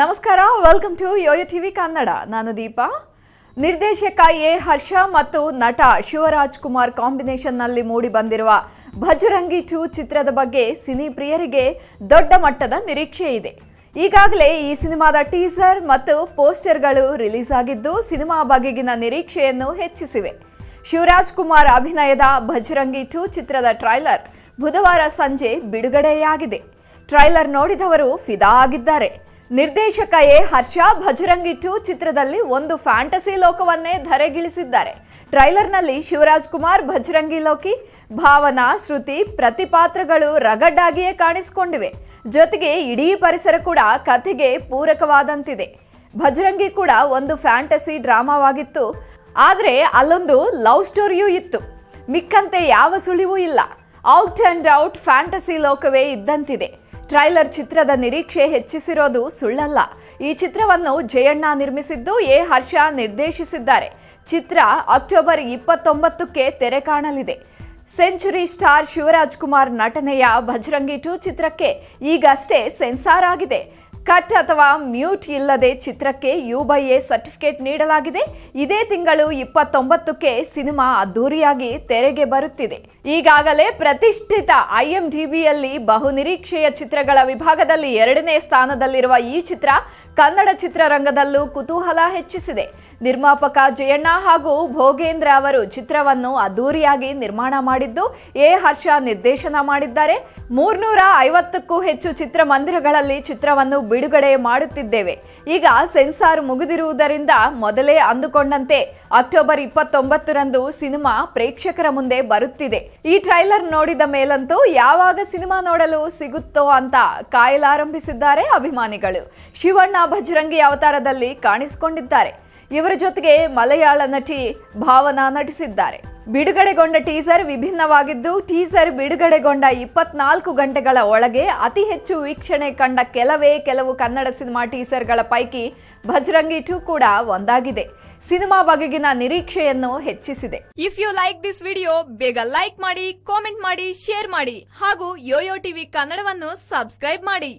ನಮಸ್ಕಾರ welcome to YoYo TV Kannada ನಾನು ದೀಪಾ ನಿರ್ದೇಶಕ ಎ ಹರ್ಷ ಮತ್ತು ನಟ ಶಿವರಾಜ್ ಕುಮಾರ್ ಕಾಂಬಿನೇಷನ್ನಲ್ಲಿ ಮೂಡಿ ಬಂದಿರುವ ಭಜರಂಗಿ ಟು ಚಿತ್ರದ ಬಗ್ಗೆ ಸಿನಿ ಪ್ರಿಯರಿಗೆ ದೊಡ್ಡ ಮಟ್ಟದ ನಿರೀಕ್ಷೆ ಇದೆ ಈಗಾಗಲೇ ಈ ಸಿನಿಮಾದ ಟೀಸರ್ ಮತ್ತು ಪೋಸ್ಟರ್ಗಳು ರಿಲೀಸ್ ಆಗಿದ್ದು ಸಿನಿಮಾ ಬಗೆಗಿನ ನಿರೀಕ್ಷೆಯನ್ನು ಹೆಚ್ಚಿಸಿವೆ ಶಿವರಾಜ್ ಕುಮಾರ್ ಅಭಿನಯದ ಭಜರಂಗಿ ಟು ಚಿತ್ರದ ಟ್ರೈಲರ್ ಬುಧವಾರ ಸಂಜೆ ಬಿಡುಗಡೆಯಾಗಿದೆ ಟ್ರೈಲರ್ ನೋಡಿದವರು ಫಿದಾ ಆಗಿದ್ದಾರೆ ನಿರ್ದೇಶಕ ಎ ಹರ್ಷ ಭಜರಂಗಿ ಟು ಚಿತ್ರದಲ್ಲಿ ಒಂದು ಫ್ಯಾಂಟಸಿ ಲೋಕವನ್ನೇ ಧರೆಗಿಳಿಸಿದ್ದಾರೆ ಟ್ರೈಲರ್ನಲ್ಲಿ ಶಿವರಾಜ್ ಕುಮಾರ್ ಭಜರಂಗಿ ಲೋಕಿ ಭಾವನಾ ಶ್ರುತಿ ಪ್ರತಿ ಪಾತ್ರಗಳು ರಗಡ್ಡಾಗಿಯೇ ಕಾಣಿಸಿಕೊಂಡಿವೆ ಜೊತೆಗೆ ಇಡೀ ಪರಿಸರ ಕೂಡ ಕಥೆಗೆ ಪೂರಕವಾದಂತಿದೆ ಭಜರಂಗಿ ಕೂಡ ಒಂದು ಫ್ಯಾಂಟಸಿ ಡ್ರಾಮಾವಾಗಿತ್ತು ಆದರೆ ಅಲ್ಲೊಂದು ಲವ್ ಸ್ಟೋರಿಯೂ ಇತ್ತು ಮಿಕ್ಕಂತೆ ಯಾವ ಸುಳಿವೂ ಇಲ್ಲ ಔಟ್ ಆ್ಯಂಡ್ ಔಟ್ ಫ್ಯಾಂಟಸಿ ಲೋಕವೇ ಇದ್ದಂತಿದೆ ಟ್ರೈಲರ್ ಚಿತ್ರದ ನಿರೀಕ್ಷೆ ಹೆಚ್ಚಿಸಿರೋದು ಸುಳ್ಳಲ್ಲ ಈ ಚಿತ್ರವನ್ನು ಜಯಣ್ಣ ನಿರ್ಮಿಸಿದ್ದು ಎ ಹರ್ಷ ನಿರ್ದೇಶಿಸಿದ್ದಾರೆ ಚಿತ್ರ ಅಕ್ಟೋಬರ್ ಇಪ್ಪತ್ತೊಂಬತ್ತಕ್ಕೆ ತೆರೆ ಕಾಣಲಿದೆ ಸೆಂಚುರಿ ಸ್ಟಾರ್ ಶಿವರಾಜ್ ಕುಮಾರ್ ನಟನೆಯ ಭಜರಂಗಿ ಟು ಚಿತ್ರಕ್ಕೆ ಈಗಷ್ಟೇ ಸೆನ್ಸಾರ್ ಆಗಿದೆ ಕಟ್ ಅಥವಾ ಮ್ಯೂಟ್ ಇಲ್ಲದೆ ಚಿತ್ರಕ್ಕೆ ಯು ಬೈ ಎ ಸರ್ಟಿಫಿಕೇಟ್ ನೀಡಲಾಗಿದೆ ಇದೇ ತಿಂಗಳು ಇಪ್ಪತ್ತೊಂಬತ್ತಕ್ಕೆ ಸಿನಿಮಾ ಅದ್ದೂರಿಯಾಗಿ ತೆರೆಗೆ ಬರುತ್ತಿದೆ ಈಗಾಗಲೇ ಪ್ರತಿಷ್ಠಿತ ಐ ಎಂ ಡಿ ಬಿಯಲ್ಲಿ ಬಹುನಿರೀಕ್ಷೆಯ ಚಿತ್ರಗಳ ವಿಭಾಗದಲ್ಲಿ ಎರಡನೇ ಸ್ಥಾನದಲ್ಲಿರುವ ಈ ಚಿತ್ರ ಕನ್ನಡ ಚಿತ್ರರಂಗದಲ್ಲೂ ಕುತೂಹಲ ಹೆಚ್ಚಿಸಿದೆ ನಿರ್ಮಾಪಕ ಜಯಣ್ಣ ಹಾಗೂ ಭೋಗೇಂದ್ರ ಅವರು ಚಿತ್ರವನ್ನು ಅದ್ದೂರಿಯಾಗಿ ನಿರ್ಮಾಣ ಮಾಡಿದ್ದು ಎ ಹರ್ಷ ನಿರ್ದೇಶನ ಮಾಡಿದ್ದಾರೆ ಮೂರ್ನೂರ ಐವತ್ತಕ್ಕೂ ಹೆಚ್ಚು ಚಿತ್ರಮಂದಿರಗಳಲ್ಲಿ ಚಿತ್ರವನ್ನು ಬಿಡುಗಡೆ ಮಾಡುತ್ತಿದ್ದೇವೆ ಈಗ ಸೆನ್ಸಾರ್ ಮುಗಿದಿರುವುದರಿಂದ ಮೊದಲೇ ಅಂದುಕೊಂಡಂತೆ ಅಕ್ಟೋಬರ್ ಇಪ್ಪತ್ತೊಂಬತ್ತರಂದು ಸಿನಿಮಾ ಪ್ರೇಕ್ಷಕರ ಮುಂದೆ ಬರುತ್ತಿದೆ ಈ ಟ್ರೈಲರ್ ನೋಡಿದ ಮೇಲಂತೂ ಯಾವಾಗ ಸಿನಿಮಾ ನೋಡಲು ಸಿಗುತ್ತೋ ಅಂತ ಕಾಯಲಾರಂಭಿಸಿದ್ದಾರೆ ಅಭಿಮಾನಿಗಳು ಶಿವಣ್ಣ ಭಜರಂಗಿ ಅವತಾರದಲ್ಲಿ ಕಾಣಿಸಿಕೊಂಡಿದ್ದಾರೆ ಇವರ ಜೊತೆಗೆ ಮಲಯಾಳ ನಟಿ ಭಾವನಾ ನಟಿಸಿದ್ದಾರೆ ಬಿಡುಗಡೆಗೊಂಡ ಟೀಸರ್ ವಿಭಿನ್ನವಾಗಿದ್ದು ಟೀಸರ್ ಬಿಡುಗಡೆಗೊಂಡ ಇಪ್ಪತ್ನಾಲ್ಕು ಗಂಟೆಗಳ ಒಳಗೆ ಅತಿ ಹೆಚ್ಚು ವೀಕ್ಷಣೆ ಕಂಡ ಕೆಲವೇ ಕೆಲವು ಕನ್ನಡ ಸಿನಿಮಾ ಟೀಸರ್ಗಳ ಪೈಕಿ ಭಜರಂಗಿ ಟು ಕೂಡ ಒಂದಾಗಿದೆ ಸಿನಿಮಾ ಬಗೆಗಿನ ನಿರೀಕ್ಷೆಯನ್ನು ಹೆಚ್ಚಿಸಿದೆ if you like this video ಬೇಗ ಲೈಕ್ ಮಾಡಿ ಕಾಮೆಂಟ್ ಮಾಡಿ ಶೇರ್ ಮಾಡಿ ಹಾಗೂ ಯೋಯೋ ಟಿವಿ ಕನ್ನಡವನ್ನು ಸಬ್ಸ್ಕ್ರೈಬ್ ಮಾಡಿ